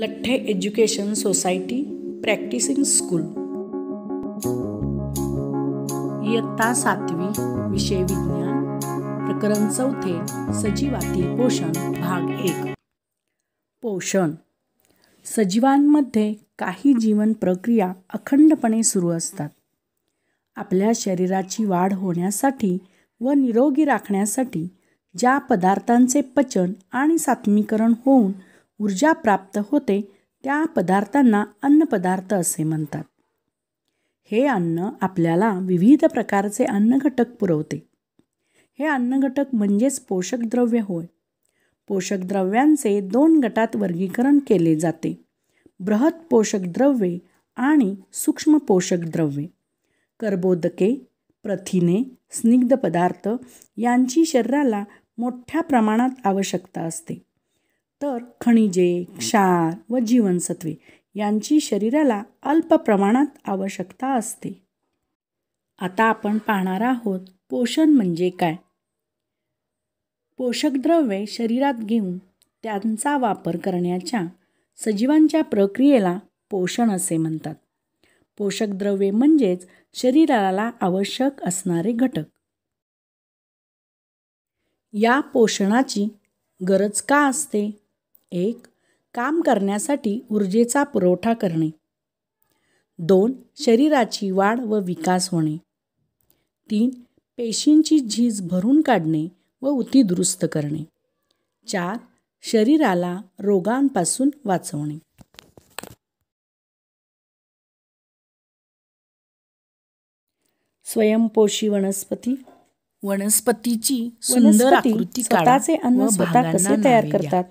लठ्ठे education society practising school इयत्ता सातवी विषय विज्ञान प्रकरण चौथे सजीवातील पोषण भाग एक पोषण सजीवांमध्ये काही जीवन प्रक्रिया अखंडपणे सुरू असतात आपल्या शरीराची वाढ होण्यासाठी व निरोगी राखण्यासाठी ज्या पदार्थांचे पचन आणि सात्मीकरण होऊन ऊर्जा प्राप्त होते त्या पदार्थांना अन्नपदार्थ असे म्हणतात हे अन्न आपल्याला विविध प्रकारचे अन्नघटक पुरवते हे अन्नघटक म्हणजेच पोषकद्रव्य होय पोषकद्रव्यांचे दोन गटात वर्गीकरण केले जाते बृहत पोषकद्रव्ये आणि सूक्ष्म पोषकद्रव्ये कर्बोदके प्रथिने स्निग्ध पदार्थ यांची शरीराला मोठ्या प्रमाणात आवश्यकता असते तर खनिजे क्षार व जीवनसत्वे यांची शरीराला अल्प प्रमाणात आवश्यकता असते आता आपण पाहणार आहोत पोषण म्हणजे काय पोषकद्रव्ये शरीरात घेऊन त्यांचा वापर करण्याच्या सजीवांच्या प्रक्रियेला पोषण असे म्हणतात पोषकद्रव्ये म्हणजेच शरीराला आवश्यक असणारे घटक या पोषणाची गरज का असते एक काम करण्यासाठी ऊर्जेचा पुरवठा करणे दोन शरीराची वाढ व विकास होणे तीन पेशींची झीज भरून काढणे व उती दुरुस्त करणे चार शरीराला रोगांपासून वाचवणे स्वयंपोषी वनस्पती वनस्पतीची सुंदर आकृती स्वतःचे अन्न स्वतः कसे तयार करतात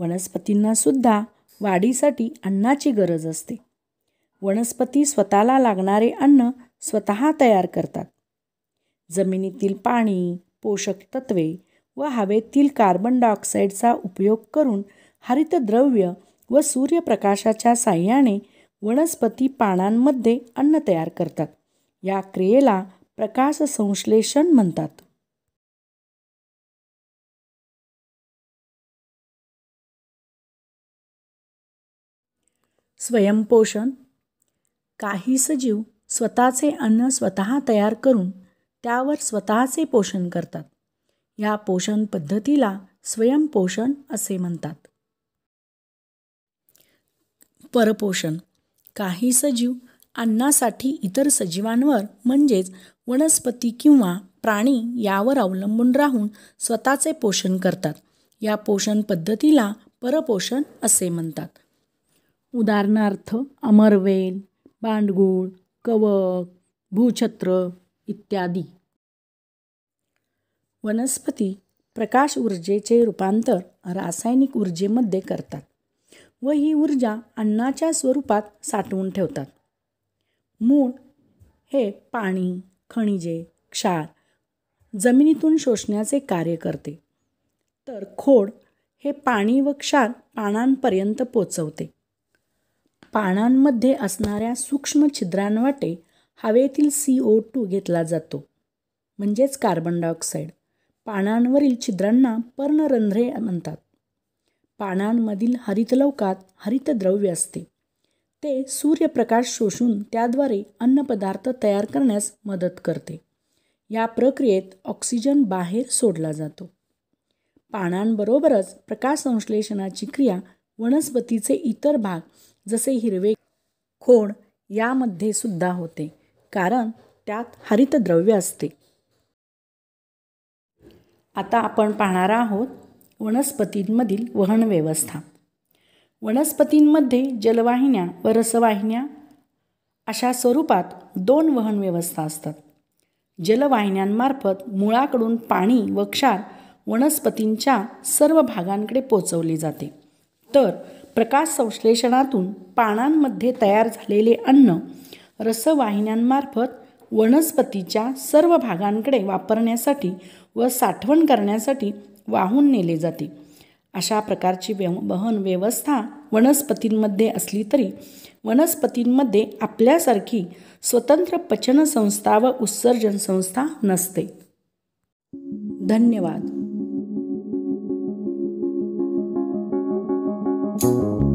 वनस्पतींनासुद्धा वाढीसाठी अन्नाची गरज असते वनस्पती स्वतःला लागणारे अन्न स्वत तयार करतात जमिनीतील पाणी पोषक तत्वे व हवेतील कार्बन डायऑक्साईडचा उपयोग करून हरितद्रव्य व सूर्यप्रकाशाच्या साह्याने वनस्पती पानांमध्ये अन्न तयार करतात या क्रियेला प्रकाशसंश्लेषण म्हणतात स्वयंपोषण काही सजीव स्वतःचे अन्न स्वतः तयार करून त्यावर स्वतःचे पोषण करतात या पोषण पद्धतीला स्वयंपोषण असे म्हणतात परपोषण काही सजीव अन्नासाठी इतर सजीवांवर म्हणजेच वनस्पती किंवा प्राणी यावर अवलंबून राहून स्वतःचे पोषण करतात या पोषण पद्धतीला परपोषण असे म्हणतात उदाहरणार्थ अमरवेल बांडगुळ कवक भूछत्र इत्यादी वनस्पती प्रकाश ऊर्जेचे रूपांतर रासायनिक ऊर्जेमध्ये करतात व ही ऊर्जा अन्नाच्या स्वरूपात साठवून ठेवतात मूळ हे पाणी खनिजे क्षार जमिनीतून शोषण्याचे कार्य करते तर खोड हे पाणी व क्षार पानांपर्यंत पोचवते पानांमध्ये असणाऱ्या सूक्ष्म छिद्रांवाटे हवेतील सी ओ टू घेतला जातो म्हणजेच कार्बन डायऑक्साईड पानांवरील छिद्रांना पर्णरंध्रे म्हणतात पानांमधील हरितलौकात हरितद्रव्य असते ते सूर्यप्रकाश शोषून त्याद्वारे अन्नपदार्थ तयार करण्यास मदत करते या प्रक्रियेत ऑक्सिजन बाहेर सोडला जातो पानांबरोबरच प्रकाशसंश्लेषणाची क्रिया वनस्पतीचे इतर भाग जसे हिरवे खोड यामध्ये सुद्धा होते कारण त्यात हरितद्रव्य असते आता आपण पाहणार आहोत वनस्पतींमधील वहन व्यवस्था वनस्पतींमध्ये जलवाहिन्या व रसवाहिन्या अशा स्वरूपात दोन वहन व्यवस्था असतात जलवाहिन्यांमार्फत मुळाकडून पाणी व क्षार वनस्पतींच्या सर्व भागांकडे पोचवले जाते तर प्रकाश संश्लेषणातून पानांमध्ये तयार झालेले अन्न रसवाहिन्यांमार्फत वनस्पतीच्या सर्व भागांकडे वापरण्यासाठी व साठवण करण्यासाठी वाहून नेले जाते अशा प्रकारची व्यव वहन व्यवस्था वनस्पतींमध्ये असली तरी वनस्पतींमध्ये आपल्यासारखी स्वतंत्र पचनसंस्था व उत्सर्जन संस्था नसते धन्यवाद Thank you.